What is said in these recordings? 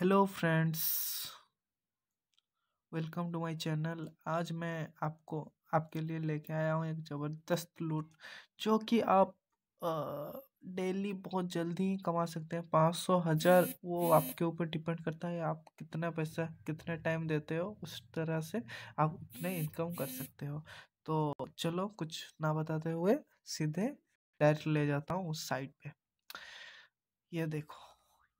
hello friends welcome to my channel आज मैं आपको आपके लिए लेके आया हूँ एक ज़बरदस्त लूट जो कि आप डेली बहुत जल्दी ही कमा सकते हैं पाँच सौ हज़ार वो आपके ऊपर डिपेंड करता है आप कितना पैसा कितना टाइम देते हो उस तरह से आप उतने इनकम कर सकते हो तो चलो कुछ ना बताते हुए सीधे डायरेक्ट ले जाता हूँ उस साइड पे ये देखो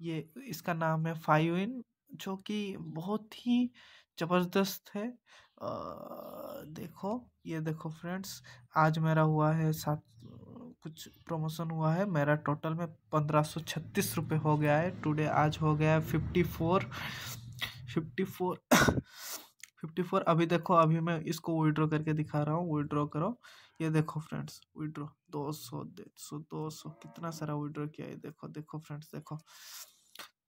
ये इसका नाम है इन जो कि बहुत ही ज़बरदस्त है आ, देखो ये देखो फ्रेंड्स आज मेरा हुआ है सात कुछ प्रमोशन हुआ है मेरा टोटल में पंद्रह सौ छत्तीस रुपये हो गया है टुडे आज हो गया है fifty four fifty four fifty four अभी देखो अभी मैं इसको विड्रॉ करके दिखा रहा हूँ विड्रॉ करो ये देखो फ्रेंड्स विड्रॉ दो सौ डेढ़ सौ दो सौ कितना सारा विड्रॉ किया है देखो देखो फ्रेंड्स देखो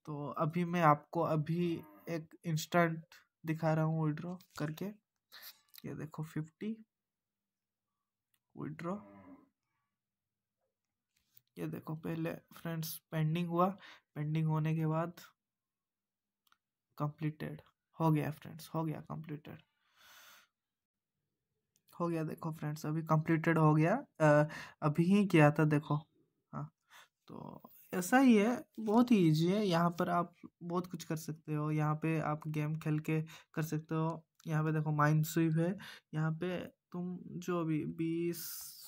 तो अभी मैं आपको अभी एक इंस्टेंट दिखा रहा हूँ विड्रॉ करके ये देखो फिफ्टी विड्रॉ ये देखो पहले फ्रेंड्स पेंडिंग हुआ पेंडिंग होने के बाद कंप्लीटेड हो गया फ्रेंड्स हो गया कंप्लीटेड हो गया देखो फ्रेंड्स अभी कंप्लीटेड हो गया आ, अभी ही किया था देखो हाँ तो ऐसा ही है बहुत ही ईजी है यहाँ पर आप बहुत कुछ कर सकते हो यहाँ पे आप गेम खेल के कर सकते हो यहाँ पे देखो माइंड स्वीप है यहाँ पे तुम जो भी बीस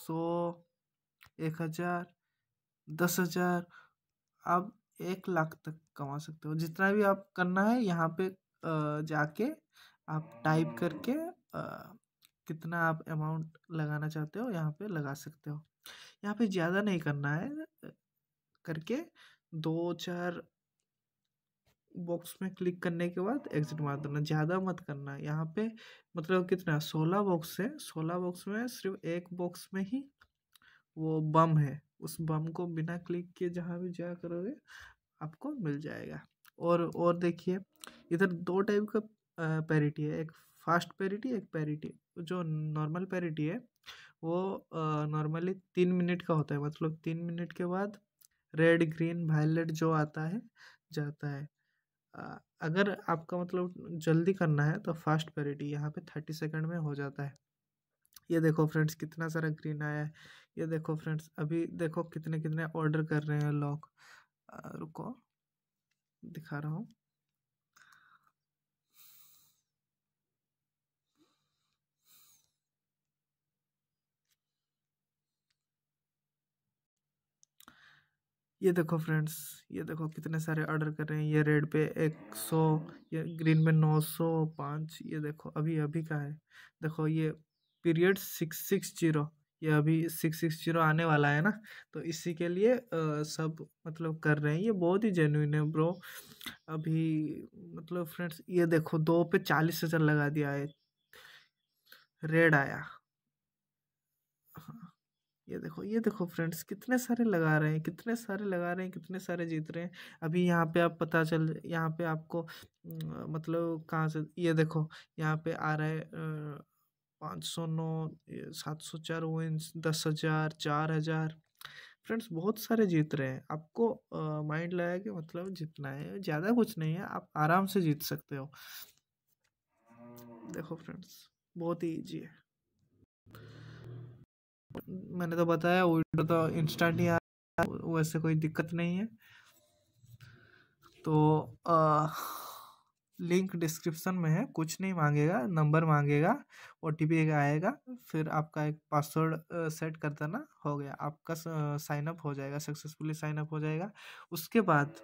सौ एक हज़ार दस हज़ार आप एक लाख तक कमा सकते हो जितना भी आप करना है यहाँ पे जाके आप टाइप करके कितना आप अमाउंट लगाना चाहते हो यहाँ पे लगा सकते हो यहाँ पे ज़्यादा नहीं करना है करके दो चार बॉक्स में क्लिक करने के बाद एग्जिट मार देना ज़्यादा मत करना यहाँ पे मतलब कितना सोलह बॉक्स है सोलह बॉक्स में सिर्फ एक बॉक्स में ही वो बम है उस बम को बिना क्लिक किए जहाँ भी जाया करोगे आपको मिल जाएगा और और देखिए इधर दो टाइप का पैरिटी है एक फास्ट पैरिटी एक पैरिटी जो नॉर्मल पैरिटी है वो नॉर्मली तीन मिनट का होता है मतलब तीन मिनट के बाद रेड ग्रीन वायलेट जो आता है जाता है अगर आपका मतलब जल्दी करना है तो फास्ट पैरिटी यहाँ पे थर्टी सेकंड में हो जाता है ये देखो फ्रेंड्स कितना सारा ग्रीन आया है ये देखो फ्रेंड्स अभी देखो कितने कितने ऑर्डर कर रहे हैं लोग रुको दिखा रहा हूँ ये देखो फ्रेंड्स ये देखो कितने सारे ऑर्डर कर रहे हैं ये रेड पे एक सौ ये ग्रीन पे नौ सौ पाँच ये देखो अभी अभी का है देखो ये पीरियड सिक्स सिक्स जीरो ये अभी सिक्स सिक्स जीरो आने वाला है ना तो इसी के लिए आ, सब मतलब कर रहे हैं ये बहुत ही जेन्यून है ब्रो अभी मतलब फ्रेंड्स ये देखो दो पे चालीस हज़ार लगा दिया है रेड आया हाँ, ये देखो ये देखो फ्रेंड्स कितने सारे लगा रहे हैं कितने सारे लगा रहे हैं कितने सारे जीत रहे हैं अभी यहाँ पे आप पता चल यहाँ पे आपको मतलब कहाँ से ये देखो यहाँ पे आ रहा है पाँच सौ नौ सात सौ चार वोइंस दस हज़ार चार हज़ार फ्रेंड्स बहुत सारे जीत रहे हैं आपको माइंड लगा कि मतलब जितना है ज़्यादा कुछ नहीं है आप आराम से जीत सकते हो देखो फ्रेंड्स बहुत ही ईजी है मैंने तो बताया वो तो इंस्टेंट ही आ रहा है वैसे कोई दिक्कत नहीं है तो आ, लिंक डिस्क्रिप्शन में है कुछ नहीं मांगेगा नंबर मांगेगा ओ टी पी आएगा फिर आपका एक पासवर्ड सेट कर देना हो गया आपका साइनअप हो जाएगा सक्सेसफुली साइनअप हो जाएगा उसके बाद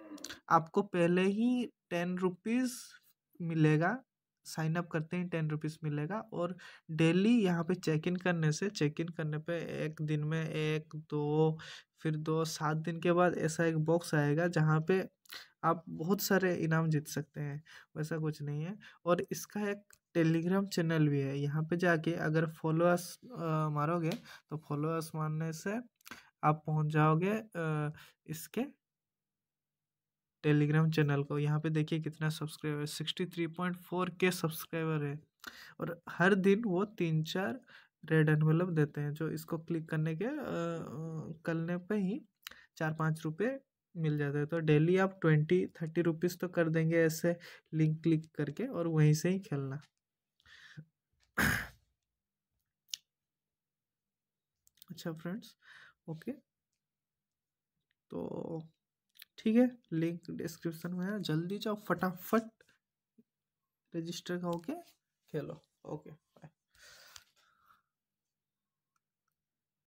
आपको पहले ही टेन रुपीज़ मिलेगा साइन अप करते ही टेन रुपीज़ मिलेगा और डेली यहाँ पे चेक इन करने से चेक इन करने पे एक दिन में एक दो फिर दो सात दिन के बाद ऐसा एक बॉक्स आएगा जहाँ पे आप बहुत सारे इनाम जीत सकते हैं वैसा कुछ नहीं है और इसका एक टेलीग्राम चैनल भी है यहाँ पे जाके अगर फॉलोअर्स मारोगे तो फॉलोअर्स मारने से आप पहुँच जाओगे आ, इसके टेलीग्राम चैनल को यहाँ पे देखिए कितना subscriber sixty three point four K subscriber है और हर दिन वो तीन चार रेड एनवेलप देते हैं जो इसको क्लिक करने के आ, करने पे ही चार पाँच रुपये मिल जाता है तो डेली आप ट्वेंटी थर्टी रुपीज़ तो कर देंगे ऐसे लिंक क्लिक करके और वहीं से ही खेलना अच्छा फ्रेंड्स ओके तो ठीक है लिंक डिस्क्रिप्शन में है जल्दी जाओ फटाफट रजिस्टर का होके खेलो ओके